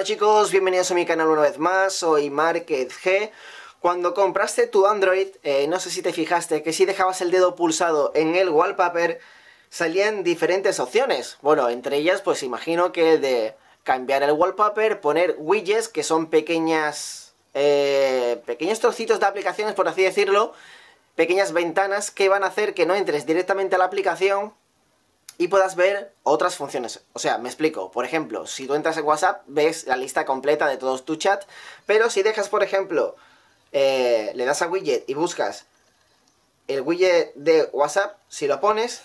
Hola chicos, bienvenidos a mi canal una vez más, soy Market G. Cuando compraste tu Android, eh, no sé si te fijaste que si dejabas el dedo pulsado en el wallpaper, salían diferentes opciones. Bueno, entre ellas pues imagino que de cambiar el wallpaper, poner widgets, que son pequeñas... Eh, pequeños trocitos de aplicaciones, por así decirlo, pequeñas ventanas que van a hacer que no entres directamente a la aplicación, y puedas ver otras funciones. O sea, me explico. Por ejemplo, si tú entras en WhatsApp, ves la lista completa de todos tus chats, pero si dejas, por ejemplo, eh, le das a widget y buscas el widget de WhatsApp, si lo pones,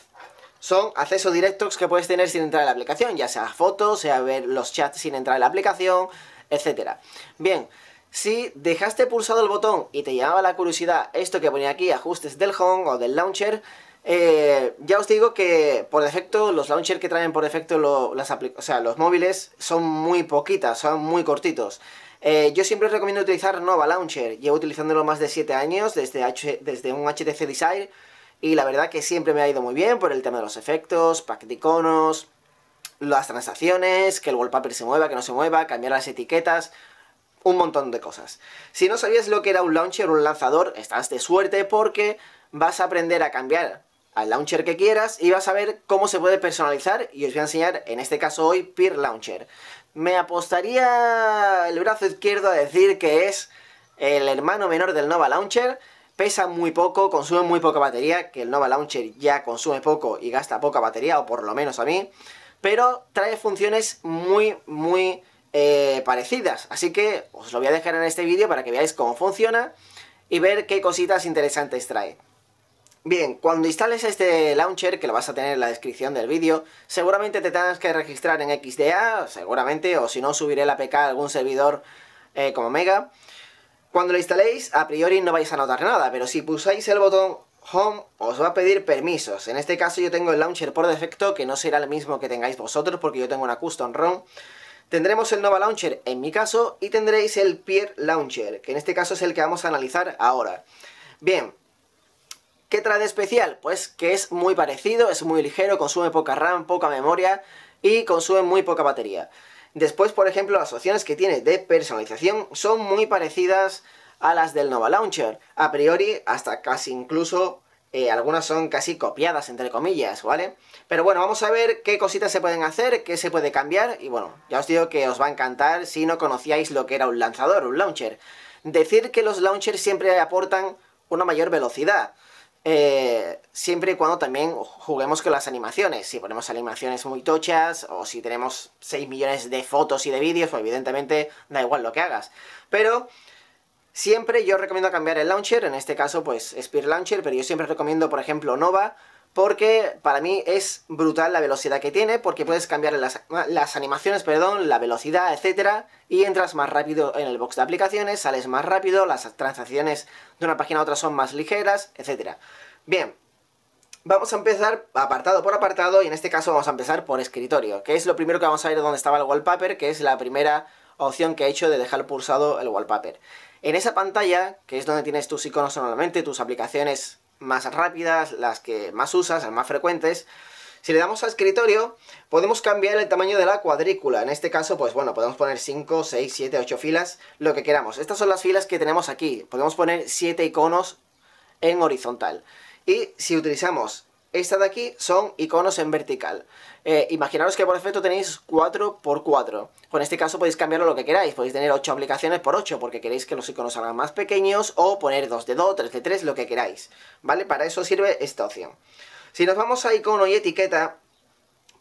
son accesos directos que puedes tener sin entrar en la aplicación, ya sea fotos, sea ver los chats sin entrar en la aplicación, etc. Bien, si dejaste pulsado el botón y te llamaba la curiosidad esto que ponía aquí, ajustes del home o del launcher, eh, ya os digo que por defecto, los launchers que traen por defecto las o sea, los móviles son muy poquitas, son muy cortitos. Eh, yo siempre os recomiendo utilizar Nova Launcher, llevo utilizándolo más de 7 años desde, un HTC Design, y la verdad que siempre me ha ido muy bien por el tema de los efectos, pack de iconos, las transacciones, que el wallpaper se mueva, que no se mueva, cambiar las etiquetas, un montón de cosas. Si no sabías lo que era un launcher un lanzador, estás de suerte porque vas a aprender a cambiar al launcher que quieras y vas a ver cómo se puede personalizar y os voy a enseñar en este caso hoy Peer Launcher. Me apostaría el brazo izquierdo a decir que es el hermano menor del Nova Launcher, pesa muy poco, consume muy poca batería, que el Nova Launcher ya consume poco y gasta poca batería, o por lo menos a mí, pero trae funciones muy, muy eh, parecidas, así que os lo voy a dejar en este vídeo para que veáis cómo funciona y ver qué cositas interesantes trae. Bien, cuando instales este launcher, que lo vas a tener en la descripción del vídeo, seguramente te tengas que registrar en XDA, seguramente, o si no subiré la APK a algún servidor eh, como Mega. Cuando lo instaléis, a priori no vais a notar nada, pero si pulsáis el botón Home, os va a pedir permisos. En este caso yo tengo el launcher por defecto, que no será el mismo que tengáis vosotros, porque yo tengo una custom ROM. Tendremos el Nova Launcher en mi caso, y tendréis el Pier Launcher, que en este caso es el que vamos a analizar ahora. Bien, ¿Qué trae de especial? Pues que es muy parecido, es muy ligero, consume poca RAM, poca memoria y consume muy poca batería. Después, por ejemplo, las opciones que tiene de personalización son muy parecidas a las del Nova Launcher. A priori, hasta casi incluso eh, algunas son casi copiadas, entre comillas, ¿vale? Pero bueno, vamos a ver qué cositas se pueden hacer, qué se puede cambiar y bueno, ya os digo que os va a encantar si no conocíais lo que era un lanzador, un launcher. Decir que los launchers siempre aportan una mayor velocidad. Eh, siempre y cuando también juguemos con las animaciones. Si ponemos animaciones muy tochas o si tenemos 6 millones de fotos y de vídeos, pues evidentemente da igual lo que hagas. Pero siempre yo recomiendo cambiar el launcher, en este caso pues Spear Launcher, pero yo siempre recomiendo por ejemplo Nova porque para mí es brutal la velocidad que tiene, porque puedes cambiar las, animaciones, perdón, la velocidad, etcétera, y entras más rápido en el box de aplicaciones, sales más rápido, las transacciones de una página a otra son más ligeras, etcétera. Bien, vamos a empezar apartado por apartado, y en este caso vamos a empezar por escritorio, que es lo primero que vamos a ver donde estaba el wallpaper, que es la primera opción que he hecho de dejar pulsado el wallpaper. En esa pantalla, que es donde tienes tus iconos normalmente, tus aplicaciones más rápidas, las que más usas, las más frecuentes. Si le damos a escritorio, podemos cambiar el tamaño de la cuadrícula. En este caso, pues bueno, podemos poner 5, 6, 7, 8 filas, lo que queramos. Estas son las filas que tenemos aquí. Podemos poner 7 iconos en horizontal. Y si utilizamos esta de aquí son iconos en vertical. Eh, imaginaros que por defecto tenéis 4x4. Con este caso podéis cambiarlo lo que queráis. Podéis tener 8 aplicaciones por 8 porque queréis que los iconos salgan más pequeños o poner 2 de 2, 3 de 3, lo que queráis. ¿Vale? Para eso sirve esta opción. Si nos vamos a icono y etiqueta,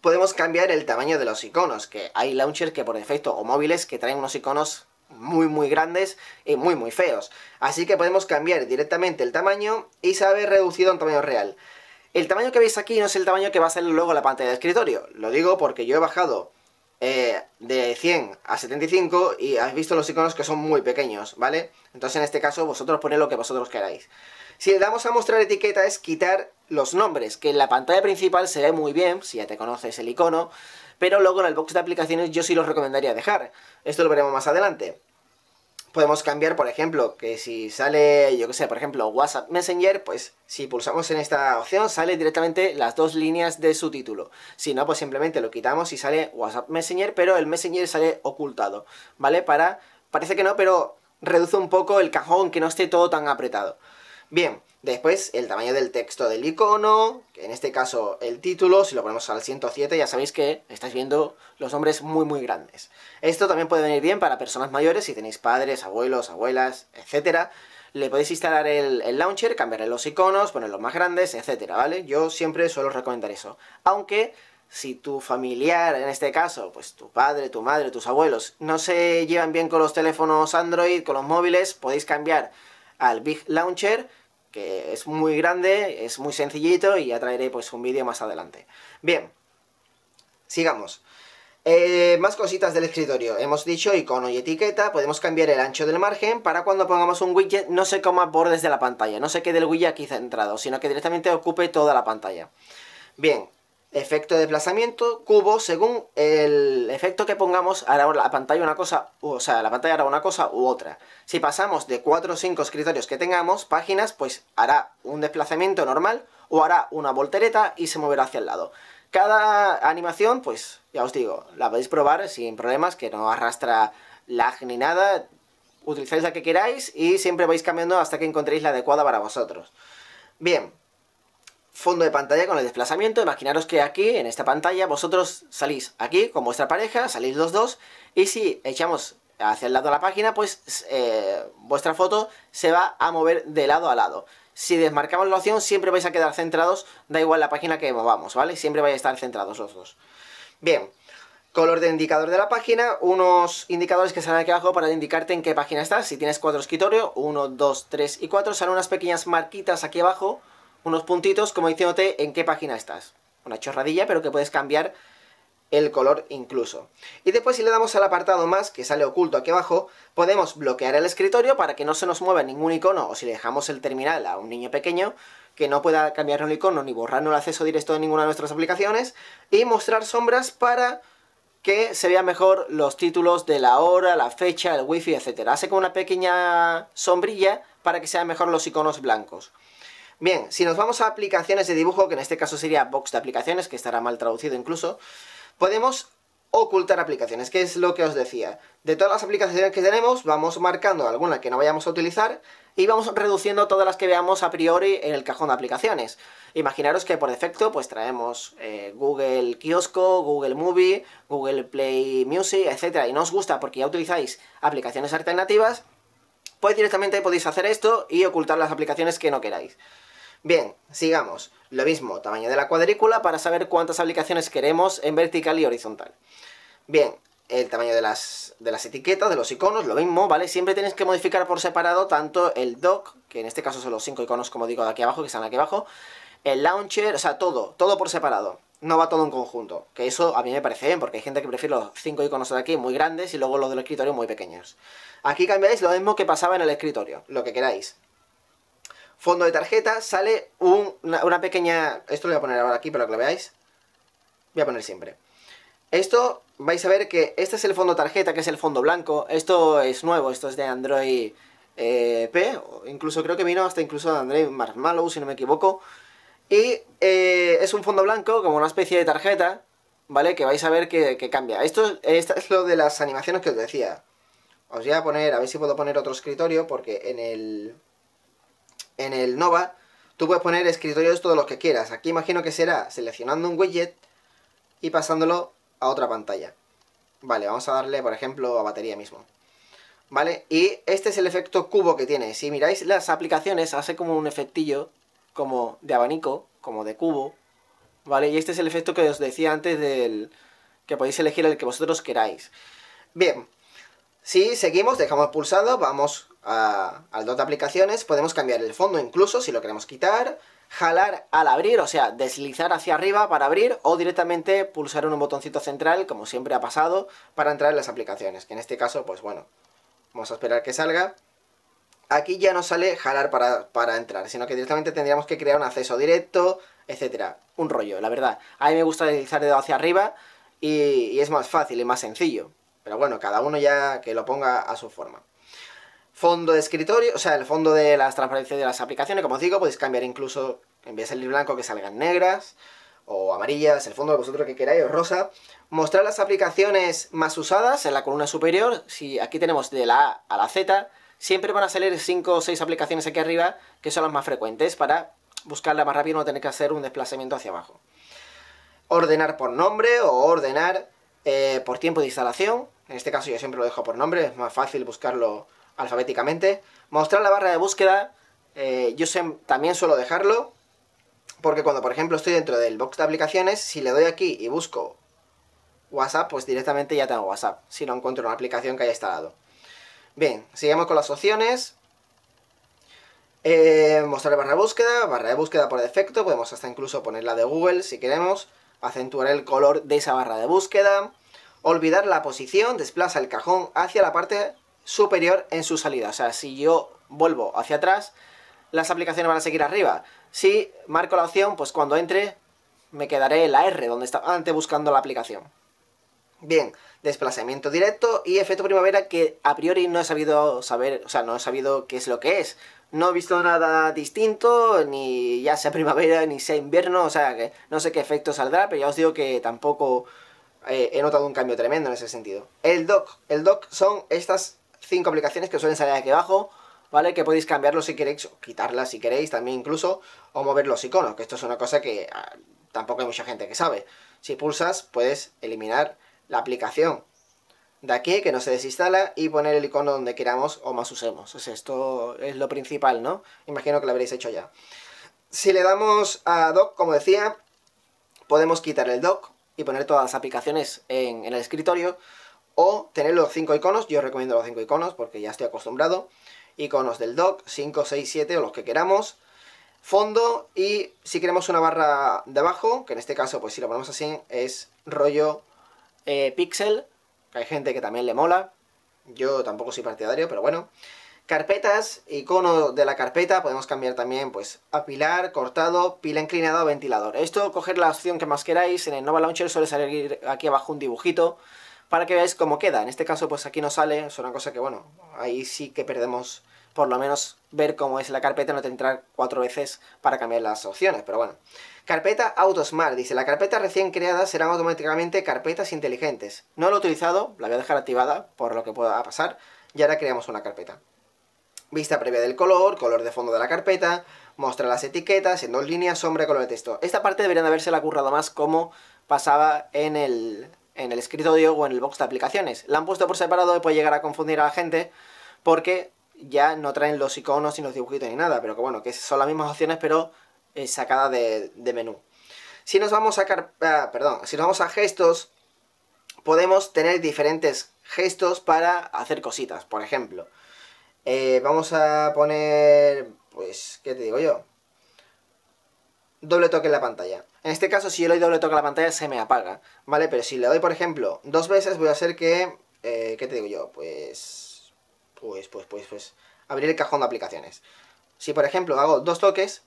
podemos cambiar el tamaño de los iconos, que hay launchers que por defecto o móviles que traen unos iconos muy muy grandes y muy muy feos. Así que podemos cambiar directamente el tamaño y saber reducido un tamaño real. El tamaño que veis aquí no es el tamaño que va a salir luego en la pantalla de escritorio. Lo digo porque yo he bajado eh, de 100 a 75 y has visto los iconos que son muy pequeños, ¿vale? Entonces en este caso vosotros poned lo que vosotros queráis. Si le damos a mostrar etiqueta es quitar los nombres, que en la pantalla principal se ve muy bien, si ya te conoces el icono, pero luego en el box de aplicaciones yo sí los recomendaría dejar. Esto lo veremos más adelante podemos cambiar, por ejemplo, que si sale, yo que sé, por ejemplo, WhatsApp Messenger, pues si pulsamos en esta opción sale directamente las dos líneas de su título. Si no, pues simplemente lo quitamos y sale WhatsApp Messenger, pero el Messenger sale ocultado, ¿vale? Para, parece que no, pero reduce un poco el cajón, que no esté todo tan apretado. Bien, después el tamaño del texto del icono, que en este caso el título, si lo ponemos al 107 ya sabéis que estáis viendo los nombres muy muy grandes. Esto también puede venir bien para personas mayores, si tenéis padres, abuelos, abuelas, etcétera. Le podéis instalar el, launcher, cambiarle los iconos, ponerlos más grandes, etcétera, ¿vale? Yo siempre suelo recomendar eso. Aunque si tu familiar, en este caso, pues tu padre, tu madre, tus abuelos, no se llevan bien con los teléfonos Android, con los móviles, podéis cambiar al Big Launcher que es muy grande, es muy sencillito y ya traeré pues un vídeo más adelante. Bien, sigamos. Eh, más cositas del escritorio. Hemos dicho icono y etiqueta. Podemos cambiar el ancho del margen para cuando pongamos un widget no se coma bordes de la pantalla. No se quede el widget aquí centrado, sino que directamente ocupe toda la pantalla. Bien, efecto de desplazamiento, cubo, según el efecto que pongamos, hará la pantalla una cosa, o sea, la pantalla hará una cosa u otra. Si pasamos de 4 o 5 escritorios que tengamos, páginas, pues hará un desplazamiento normal o hará una voltereta y se moverá hacia el lado. Cada animación, pues ya os digo, la podéis probar sin problemas, que no arrastra lag ni nada, utilizáis la que queráis y siempre vais cambiando hasta que encontréis la adecuada para vosotros. Bien, fondo de pantalla con el desplazamiento. Imaginaros que aquí, en esta pantalla, vosotros salís aquí con vuestra pareja, salís los dos, y si echamos hacia el lado de la página, pues eh, vuestra foto se va a mover de lado a lado. Si desmarcamos la opción, siempre vais a quedar centrados, da igual la página que movamos, ¿vale? Siempre vais a estar centrados los dos. Bien, color de indicador de la página, unos indicadores que salen aquí abajo para indicarte en qué página estás. Si tienes cuatro escritorio, 1, 2, 3 y 4, salen unas pequeñas marquitas aquí abajo unos puntitos como diciéndote en qué página estás. Una chorradilla, pero que puedes cambiar el color incluso. Y después si le damos al apartado más, que sale oculto aquí abajo, podemos bloquear el escritorio para que no se nos mueva ningún icono, o si le dejamos el terminal a un niño pequeño, que no pueda cambiar un icono ni borrarnos el acceso directo de ninguna de nuestras aplicaciones, y mostrar sombras para que se vean mejor los títulos de la hora, la fecha, el wifi, etc. Hace como una pequeña sombrilla para que sean mejor los iconos blancos. Bien, si nos vamos a aplicaciones de dibujo, que en este caso sería box de aplicaciones, que estará mal traducido incluso, podemos ocultar aplicaciones, que es lo que os decía. De todas las aplicaciones que tenemos, vamos marcando alguna que no vayamos a utilizar y vamos reduciendo todas las que veamos a priori en el cajón de aplicaciones. Imaginaros que por defecto pues traemos eh, Google Kiosco, Google Movie, Google Play Music, etc. Y no os gusta porque ya utilizáis aplicaciones alternativas, pues directamente podéis hacer esto y ocultar las aplicaciones que no queráis. Bien, sigamos. Lo mismo, tamaño de la cuadrícula para saber cuántas aplicaciones queremos en vertical y horizontal. Bien, el tamaño de las, etiquetas, de los iconos, lo mismo, ¿vale? Siempre tenéis que modificar por separado tanto el dock, que en este caso son los cinco iconos, como digo, de aquí abajo, que están aquí abajo, el launcher, o sea, todo, todo por separado. No va todo en conjunto, que eso a mí me parece bien, porque hay gente que prefiere los cinco iconos de aquí muy grandes y luego los del escritorio muy pequeños. Aquí cambiáis lo mismo que pasaba en el escritorio, lo que queráis fondo de tarjeta, sale una, pequeña... Esto lo voy a poner ahora aquí para que lo veáis. Voy a poner siempre. Esto, vais a ver que este es el fondo tarjeta, que es el fondo blanco. Esto es nuevo, esto es de Android eh, P. Incluso creo que vino hasta incluso de Android Marshmallow, si no me equivoco. Y eh, es un fondo blanco, como una especie de tarjeta, ¿vale? Que vais a ver que, cambia. Esto, esto es lo de las animaciones que os decía. Os voy a poner, a ver si puedo poner otro escritorio, porque en el en el Nova, tú puedes poner escritorios todos los que quieras. Aquí imagino que será seleccionando un widget y pasándolo a otra pantalla. Vale, vamos a darle, por ejemplo, a batería mismo. ¿Vale? Y este es el efecto cubo que tiene. Si miráis las aplicaciones, hace como un efectillo, como de abanico, como de cubo. ¿Vale? Y este es el efecto que os decía antes del... que podéis elegir el que vosotros queráis. Bien, si seguimos, dejamos pulsado, vamos al dos de aplicaciones, podemos cambiar el fondo incluso si lo queremos quitar, jalar al abrir, o sea, deslizar hacia arriba para abrir o directamente pulsar un botoncito central, como siempre ha pasado, para entrar en las aplicaciones, que en este caso, pues bueno, vamos a esperar que salga. Aquí ya no sale jalar para, para entrar, sino que directamente tendríamos que crear un acceso directo, etcétera. Un rollo, la verdad. A mí me gusta deslizar el dedo hacia arriba y es más fácil y más sencillo. Pero bueno, cada uno ya que lo ponga a su forma fondo de escritorio, o sea, el fondo de las transparencias de las aplicaciones, como os digo, podéis cambiar incluso, en vez de salir blanco, que salgan negras o amarillas, el fondo de vosotros que queráis, o rosa. Mostrar las aplicaciones más usadas en la columna superior, si aquí tenemos de la A a la Z, siempre van a salir 5 o 6 aplicaciones aquí arriba, que son las más frecuentes, para buscarla más rápido y no tener que hacer un desplazamiento hacia abajo. Ordenar por nombre o ordenar eh, por tiempo de instalación, en este caso yo siempre lo dejo por nombre, es más fácil buscarlo alfabéticamente. Mostrar la barra de búsqueda, eh, yo también suelo dejarlo, porque cuando por ejemplo estoy dentro del box de aplicaciones, si le doy aquí y busco WhatsApp, pues directamente ya tengo WhatsApp, si no encuentro una aplicación que haya instalado. Bien, sigamos con las opciones. Mostrar eh, mostrar barra de búsqueda, barra de búsqueda por defecto, podemos hasta incluso ponerla de Google si queremos, acentuar el color de esa barra de búsqueda, olvidar la posición, desplaza el cajón hacia la parte superior en su salida. O sea, si yo vuelvo hacia atrás, las aplicaciones van a seguir arriba. Si marco la opción, pues cuando entre me quedaré en la R, donde estaba antes buscando la aplicación. Bien, desplazamiento directo y efecto primavera que a priori no he sabido saber, o sea, no he sabido qué es lo que es. No he visto nada distinto, ni ya sea primavera, ni sea invierno, o sea, que no sé qué efecto saldrá, pero ya os digo que tampoco eh, he notado un cambio tremendo en ese sentido. El dock, el dock son estas cinco aplicaciones que suelen salir aquí abajo, ¿vale? Que podéis cambiarlo si queréis, o quitarlas si queréis también incluso, o mover los iconos, que esto es una cosa que ah, tampoco hay mucha gente que sabe. Si pulsas, puedes eliminar la aplicación de aquí, que no se desinstala, y poner el icono donde queramos o más usemos. O esto es lo principal, ¿no? Imagino que lo habréis hecho ya. Si le damos a doc, como decía, podemos quitar el doc y poner todas las aplicaciones en el escritorio, o tener los 5 iconos, yo recomiendo los 5 iconos porque ya estoy acostumbrado, iconos del dock, 5, 6, 7 o los que queramos, fondo y si queremos una barra debajo que en este caso pues si lo ponemos así es rollo eh, pixel, hay gente que también le mola, yo tampoco soy partidario, pero bueno, carpetas, icono de la carpeta, podemos cambiar también pues a pilar, cortado, pila inclinada o ventilador. Esto, coger la opción que más queráis, en el Nova Launcher suele salir aquí abajo un dibujito, para que veáis cómo queda. En este caso, pues aquí no sale, es una cosa que, bueno, ahí sí que perdemos, por lo menos ver cómo es la carpeta, no te entrar cuatro veces para cambiar las opciones, pero bueno. Carpeta AutoSmart, dice, la carpeta recién creada serán automáticamente carpetas inteligentes. No lo he utilizado, la voy a dejar activada por lo que pueda pasar, y ahora creamos una carpeta. Vista previa del color, color de fondo de la carpeta, muestra las etiquetas en dos líneas, sombra, color de texto. Esta parte deberían haberse la currado más como pasaba en el, en el escritorio o en el box de aplicaciones. La han puesto por separado y puede llegar a confundir a la gente porque ya no traen los iconos ni los dibujitos ni nada, pero que bueno, que son las mismas opciones pero eh, sacadas de, menú. Si nos vamos a ah, perdón, si vamos a gestos, podemos tener diferentes gestos para hacer cositas. Por ejemplo, eh, vamos a poner, pues, ¿qué te digo yo? Doble toque en la pantalla. En este caso, si yo le doy doble toque a la pantalla, se me apaga, ¿vale? Pero si le doy, por ejemplo, dos veces, voy a hacer que... Eh, ¿Qué te digo yo? Pues... Pues, pues, pues, pues... Abrir el cajón de aplicaciones. Si, por ejemplo, hago dos toques,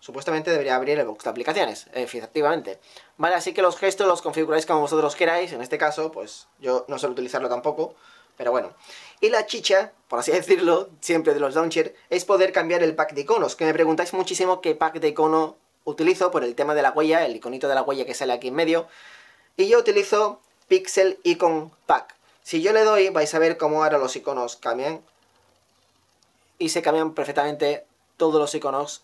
supuestamente debería abrir el box de aplicaciones, eh, efectivamente. Vale, así que los gestos los configuráis como vosotros queráis, en este caso, pues yo no suelo utilizarlo tampoco, pero bueno. Y la chicha, por así decirlo, siempre de los launcher, es poder cambiar el pack de iconos, que me preguntáis muchísimo qué pack de icono utilizo por el tema de la huella, el iconito de la huella que sale aquí en medio, y yo utilizo Pixel Icon Pack. Si yo le doy, vais a ver cómo ahora los iconos cambian, y se cambian perfectamente todos los iconos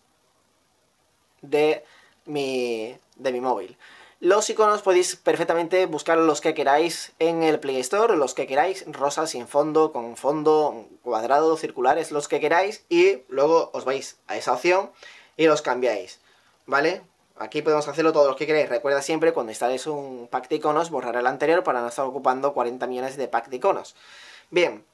de mi, de mi móvil. Los iconos podéis perfectamente buscar los que queráis en el Play Store, los que queráis, rosa sin fondo, con fondo, cuadrado, circulares, los que queráis, y luego os vais a esa opción y los cambiáis. ¿vale? Aquí podemos hacerlo todos los que queréis. Recuerda siempre, cuando instaléis un pack de iconos, borrar el anterior para no estar ocupando 40 millones de pack de iconos. Bien,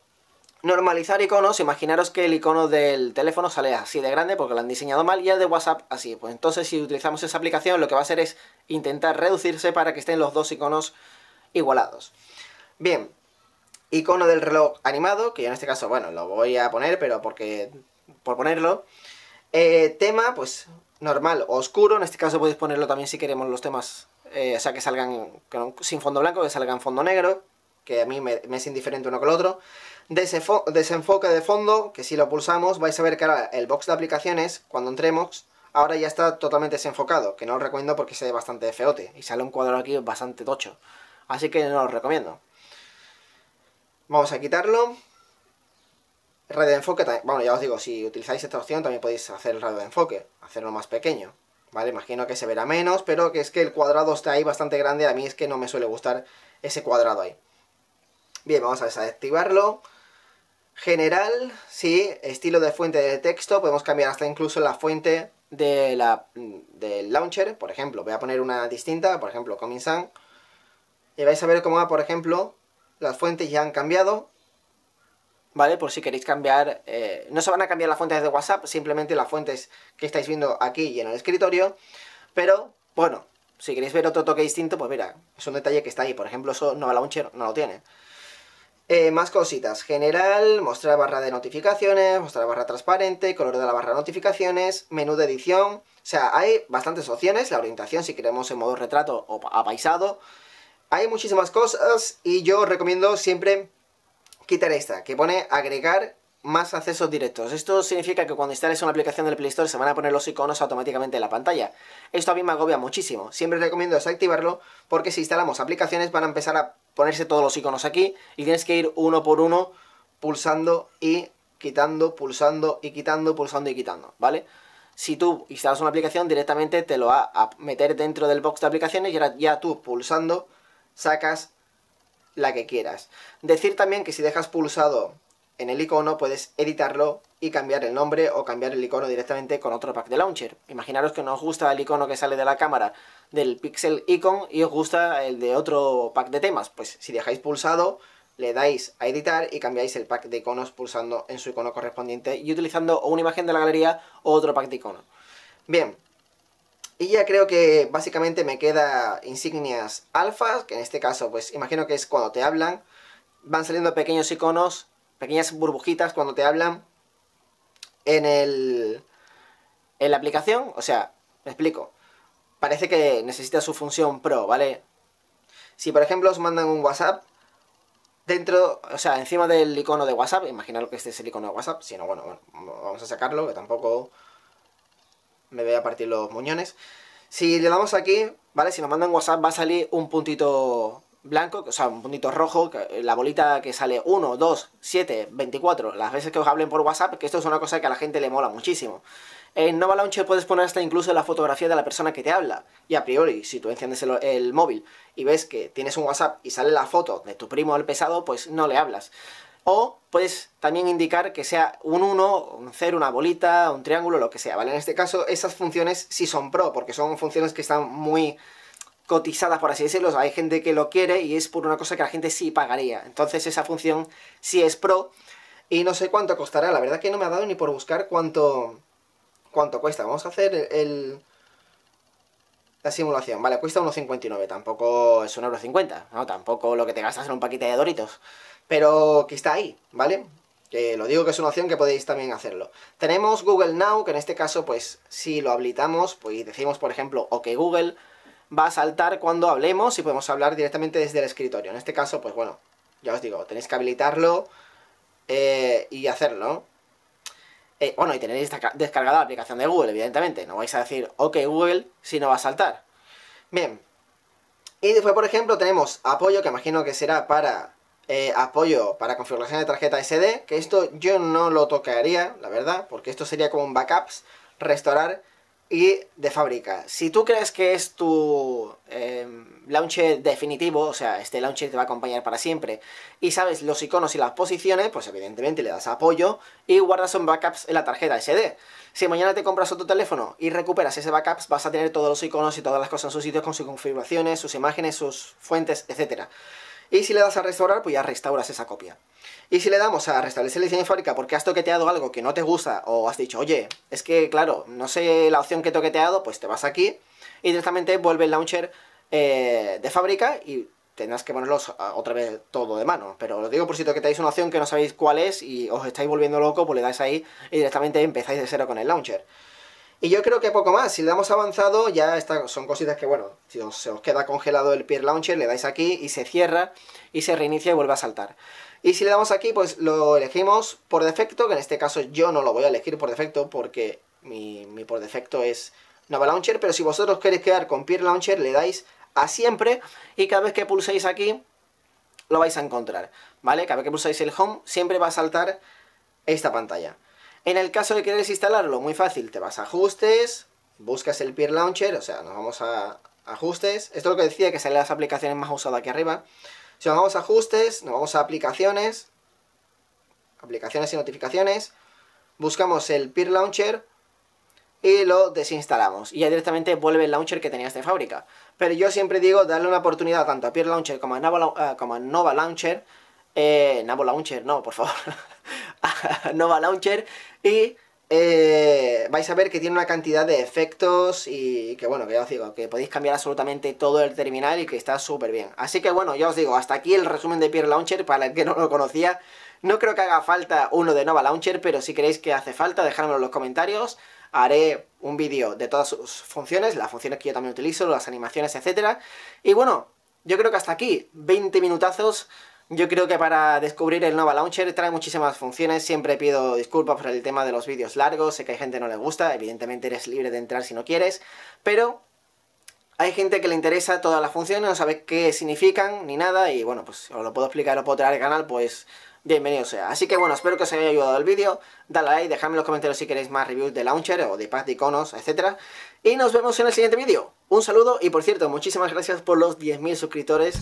normalizar iconos, imaginaros que el icono del teléfono sale así de grande porque lo han diseñado mal y el de WhatsApp así. Pues entonces si utilizamos esa aplicación lo que va a hacer es intentar reducirse para que estén los dos iconos igualados. Bien, icono del reloj animado, que yo en este caso, bueno, lo voy a poner, pero porque por ponerlo. Eh, tema, pues normal o oscuro. En este caso podéis ponerlo también si queremos los temas, eh, o sea, que salgan sin fondo blanco, que salgan fondo negro, que a mí me, es indiferente uno con el otro. desenfoque de fondo, que si lo pulsamos vais a ver que ahora el box de aplicaciones, cuando entremos, ahora ya está totalmente desenfocado, que no lo recomiendo porque se ve bastante feote y sale un cuadro aquí bastante tocho. Así que no lo recomiendo. Vamos a quitarlo radio de enfoque, bueno, ya os digo, si utilizáis esta opción también podéis hacer el radio de enfoque, hacerlo más pequeño, ¿vale? Imagino que se verá menos, pero que es que el cuadrado está ahí bastante grande, a mí es que no me suele gustar ese cuadrado ahí. Bien, vamos a desactivarlo. General, sí, estilo de fuente de texto, podemos cambiar hasta incluso la fuente de la, del launcher, por ejemplo, voy a poner una distinta, por ejemplo, Sun y vais a ver cómo, va, por ejemplo, las fuentes ya han cambiado, ¿vale? Por si queréis cambiar, eh, no se van a cambiar las fuentes de WhatsApp, simplemente las fuentes que estáis viendo aquí y en el escritorio, pero bueno, si queréis ver otro toque distinto, pues mira, es un detalle que está ahí, por ejemplo, eso Nova Launcher no lo tiene. Eh, más cositas, general, mostrar barra de notificaciones, mostrar barra transparente, color de la barra de notificaciones, menú de edición, o sea, hay bastantes opciones, la orientación si queremos en modo retrato o apaisado, hay muchísimas cosas y yo os recomiendo siempre quitar esta, que pone agregar más accesos directos. Esto significa que cuando instales una aplicación del Play Store se van a poner los iconos automáticamente en la pantalla. Esto a mí me agobia muchísimo. Siempre recomiendo desactivarlo porque si instalamos aplicaciones van a empezar a ponerse todos los iconos aquí y tienes que ir uno por uno pulsando y quitando, pulsando y quitando, pulsando y quitando, ¿vale? Si tú instalas una aplicación directamente te lo va a meter dentro del box de aplicaciones y ahora ya tú pulsando sacas la que quieras. Decir también que si dejas pulsado en el icono puedes editarlo y cambiar el nombre o cambiar el icono directamente con otro pack de launcher. Imaginaros que no os gusta el icono que sale de la cámara del Pixel Icon y os gusta el de otro pack de temas. Pues si dejáis pulsado, le dais a editar y cambiáis el pack de iconos pulsando en su icono correspondiente y utilizando o una imagen de la galería o otro pack de icono. Bien, y ya creo que básicamente me queda insignias alfas, que en este caso pues imagino que es cuando te hablan. Van saliendo pequeños iconos, pequeñas burbujitas cuando te hablan en, el, en la aplicación. O sea, me explico. Parece que necesita su función pro, ¿vale? Si por ejemplo os mandan un WhatsApp, dentro, o sea, encima del icono de WhatsApp, imaginaros que este es el icono de WhatsApp, si no, bueno, vamos a sacarlo, que tampoco me voy a partir los muñones. Si le damos aquí, ¿vale? Si nos mandan WhatsApp va a salir un puntito blanco, o sea, un puntito rojo, eh, la bolita que sale 1, 2, 7, 24, las veces que os hablen por WhatsApp, que esto es una cosa que a la gente le mola muchísimo. En Nova Launcher puedes poner hasta incluso la fotografía de la persona que te habla, y a priori, si tú enciendes el, el móvil y ves que tienes un WhatsApp y sale la foto de tu primo el pesado, pues no le hablas o puedes también indicar que sea un 1, un 0, una bolita, un triángulo, lo que sea, ¿vale? En este caso, esas funciones sí son pro, porque son funciones que están muy cotizadas, por así decirlo, hay gente que lo quiere y es por una cosa que la gente sí pagaría. Entonces esa función sí es pro y no sé cuánto costará, la verdad que no me ha dado ni por buscar cuánto, cuánto cuesta. Vamos a hacer el, la simulación, vale, cuesta 1,59, tampoco es 1,50€, no, tampoco lo que te gastas en un paquete de Doritos, pero que está ahí, ¿vale? Que lo digo que es una opción que podéis también hacerlo. Tenemos Google Now, que en este caso, pues, si lo habilitamos, pues decimos, por ejemplo, ok Google, va a saltar cuando hablemos y podemos hablar directamente desde el escritorio. En este caso, pues bueno, ya os digo, tenéis que habilitarlo eh, y hacerlo, eh, bueno, y tenéis descargada la aplicación de Google, evidentemente. No vais a decir OK Google si no va a saltar. Bien. Y después, por ejemplo, tenemos apoyo, que imagino que será para eh, apoyo para configuración de tarjeta SD, que esto yo no lo tocaría, la verdad, porque esto sería como un backups, restaurar y de fábrica. Si tú crees que es tu em, launcher definitivo, o sea, este launcher te va a acompañar para siempre, y sabes los iconos y las posiciones, pues evidentemente le das apoyo y guardas un backups en la tarjeta SD. Si mañana te compras otro teléfono y recuperas ese backups, vas a tener todos los iconos y todas las cosas en sus sitios con sus configuraciones, sus imágenes, sus fuentes, etcétera. Y si le das a restaurar, pues ya restauras esa copia. Y si le damos a restablecer la diseño de fábrica porque has toqueteado algo que no te gusta o has dicho, oye, es que claro, no sé la opción que he toqueteado, pues te vas aquí y directamente vuelve el launcher eh, de fábrica y tendrás que ponerlos ah, otra vez todo de mano. Pero lo digo por si toqueteáis una opción que no sabéis cuál es y os estáis volviendo loco, pues le dais ahí y directamente empezáis de cero con el launcher. Y yo creo que poco más, si le damos avanzado ya está, son cositas que, bueno, si os, se os queda congelado el peer launcher, le dais aquí y se cierra y se reinicia y vuelve a saltar. Y si le damos aquí, pues lo elegimos por defecto, que en este caso yo no lo voy a elegir por defecto porque mi, mi por defecto es Nova Launcher, pero si vosotros queréis quedar con Peer Launcher, le dais a siempre y cada vez que pulséis aquí lo vais a encontrar, ¿vale? Cada vez que pulsáis el Home siempre va a saltar esta pantalla. En el caso de querer instalarlo, muy fácil, te vas a ajustes, buscas el peer launcher, o sea, nos vamos a ajustes, esto es lo que decía que salen las aplicaciones más usadas aquí arriba, si nos vamos a ajustes, nos vamos a aplicaciones, aplicaciones y notificaciones, buscamos el peer launcher y lo desinstalamos y ya directamente vuelve el launcher que tenías de este fábrica. Pero yo siempre digo darle una oportunidad tanto a peer launcher como a Nova, eh, como Nova launcher, eh, launcher, no, por favor. Nova Launcher y eh, vais a ver que tiene una cantidad de efectos y que bueno, que ya os digo, que podéis cambiar absolutamente todo el terminal y que está súper bien. Así que bueno, ya os digo, hasta aquí el resumen de pier Launcher para el que no lo conocía. No creo que haga falta uno de Nova Launcher, pero si creéis que hace falta, dejadmelo en los comentarios. Haré un vídeo de todas sus funciones, las funciones que yo también utilizo, las animaciones, etc. Y bueno, yo creo que hasta aquí, 20 minutazos yo creo que para descubrir el Nova Launcher trae muchísimas funciones, siempre pido disculpas por el tema de los vídeos largos, sé que hay gente que no le gusta, evidentemente eres libre de entrar si no quieres, pero hay gente que le interesa todas las funciones, no sabe qué significan ni nada, y bueno, pues os lo puedo explicar, o puedo traer al canal, pues bienvenido sea. Así que bueno, espero que os haya ayudado el vídeo, dale a like, dejadme en los comentarios si queréis más reviews de Launcher o de pack de iconos, etc. Y nos vemos en el siguiente vídeo. Un saludo y por cierto, muchísimas gracias por los 10.000 suscriptores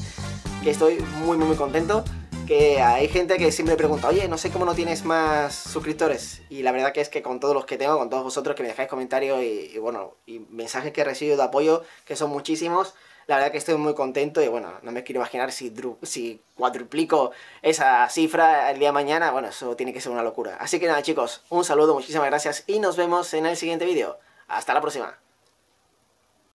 que estoy muy, muy, muy contento. Que hay gente que siempre pregunta, oye, no sé cómo no tienes más suscriptores. Y la verdad que es que con todos los que tengo, con todos vosotros que me dejáis comentarios y, bueno, y mensajes que recibido de apoyo, que son muchísimos, la verdad que estoy muy contento y bueno, no me quiero imaginar si, si cuadruplico esa cifra el día de mañana, bueno, eso tiene que ser una locura. Así que nada chicos, un saludo, muchísimas gracias y nos vemos en el siguiente vídeo. Hasta la próxima.